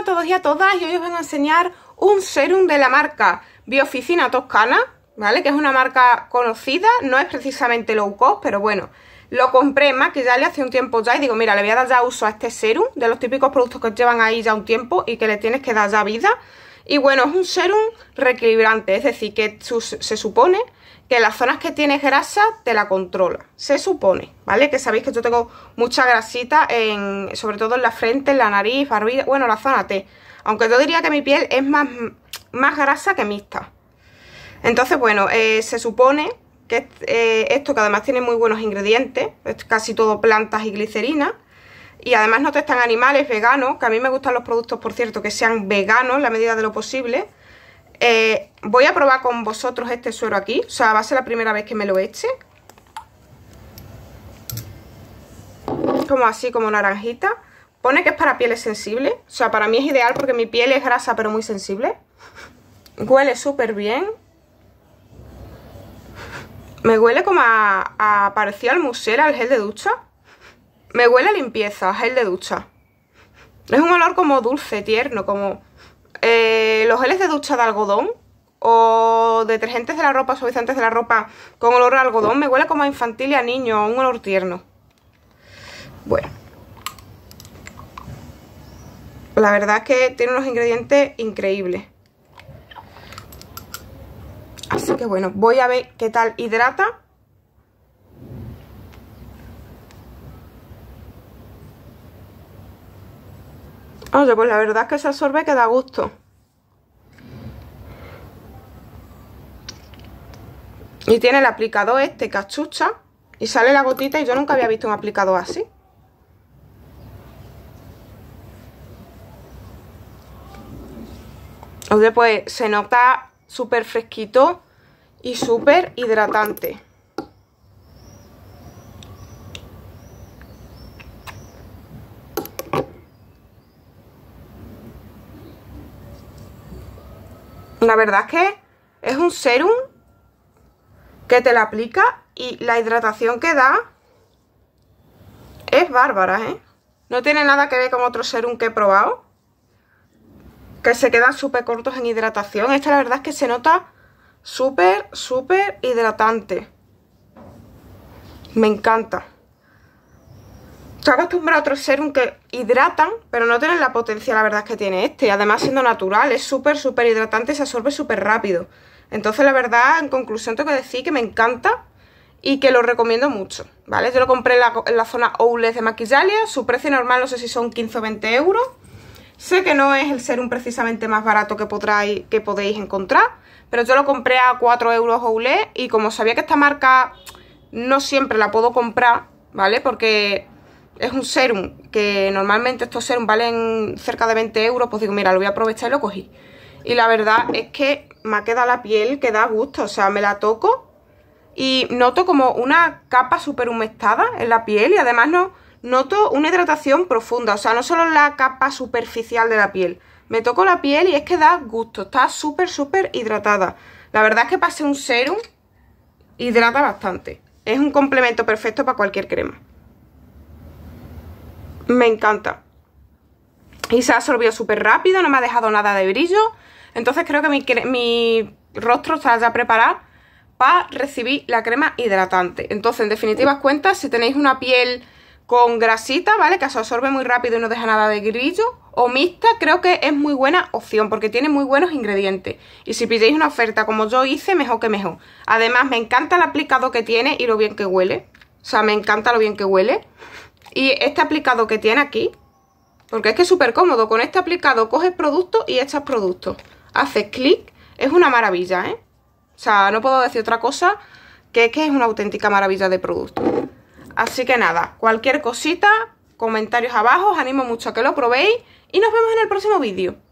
a todos y a todas y hoy os voy a enseñar un serum de la marca Bioficina Toscana, ¿vale? Que es una marca conocida, no es precisamente low cost, pero bueno, lo compré más que ya le hace un tiempo ya y digo, mira, le voy a dar ya uso a este serum, de los típicos productos que llevan ahí ya un tiempo y que le tienes que dar ya vida, y bueno, es un serum reequilibrante, es decir, que se supone que las zonas que tienes grasa te la controla. Se supone, ¿vale? Que sabéis que yo tengo mucha grasita, en, sobre todo en la frente, en la nariz, barbilla, bueno, la zona T. Aunque yo diría que mi piel es más, más grasa que mixta. Entonces, bueno, eh, se supone que eh, esto que además tiene muy buenos ingredientes, es casi todo plantas y glicerina, y además no testan animales, veganos, que a mí me gustan los productos, por cierto, que sean veganos en la medida de lo posible. Eh, voy a probar con vosotros este suero aquí, o sea, va a ser la primera vez que me lo eche. Como así, como naranjita. Pone que es para pieles sensibles, o sea, para mí es ideal porque mi piel es grasa pero muy sensible. Huele súper bien. Me huele como a, a parecido al al gel de ducha. Me huele a limpieza, gel de ducha. Es un olor como dulce, tierno, como... Eh, los geles de ducha de algodón o detergentes de la ropa, suavizantes de la ropa con olor a algodón, me huele como a infantil y a niño, un olor tierno. Bueno. La verdad es que tiene unos ingredientes increíbles. Así que bueno, voy a ver qué tal hidrata Oye, pues la verdad es que se absorbe que da gusto. Y tiene el aplicador este, cachucha. Y sale la gotita y yo nunca había visto un aplicador así. Oye, pues se nota súper fresquito y súper hidratante. La verdad es que es un serum que te la aplica y la hidratación que da es bárbara, ¿eh? No tiene nada que ver con otro serum que he probado. Que se quedan súper cortos en hidratación. Esta la verdad es que se nota súper, súper hidratante. Me encanta. Estoy acostumbrada a otros serums que hidratan, pero no tienen la potencia, la verdad, que tiene este. Además, siendo natural, es súper, súper hidratante y se absorbe súper rápido. Entonces, la verdad, en conclusión, tengo que decir que me encanta y que lo recomiendo mucho, ¿vale? Yo lo compré en la, zona Oulet de Maquillalia. Su precio normal, no sé si son 15 o 20 euros. Sé que no es el serum precisamente más barato que, podráis, que podéis encontrar, pero yo lo compré a 4 euros Oulet y como sabía que esta marca no siempre la puedo comprar, ¿vale? Porque es un serum, que normalmente estos serums valen cerca de 20 euros, pues digo, mira, lo voy a aprovechar y lo cogí. Y la verdad es que me ha quedado la piel que da gusto, o sea, me la toco y noto como una capa súper humectada en la piel y además no, noto una hidratación profunda, o sea, no solo la capa superficial de la piel. Me toco la piel y es que da gusto, está súper, súper hidratada. La verdad es que pasé un serum, hidrata bastante. Es un complemento perfecto para cualquier crema. Me encanta. Y se ha absorbido súper rápido, no me ha dejado nada de brillo. Entonces creo que mi, rostro está ya preparado para recibir la crema hidratante. Entonces, en definitiva, cuentas, si tenéis una piel con grasita, ¿vale? Que se absorbe muy rápido y no deja nada de grillo, o mixta, creo que es muy buena opción porque tiene muy buenos ingredientes. Y si pidéis una oferta como yo hice, mejor que mejor. Además, me encanta el aplicado que tiene y lo bien que huele. O sea, me encanta lo bien que huele. Y este aplicado que tiene aquí, porque es que es súper cómodo, con este aplicado coges producto y echas producto. Haces clic, es una maravilla, ¿eh? O sea, no puedo decir otra cosa que es que es una auténtica maravilla de producto. Así que nada, cualquier cosita, comentarios abajo, os animo mucho a que lo probéis y nos vemos en el próximo vídeo.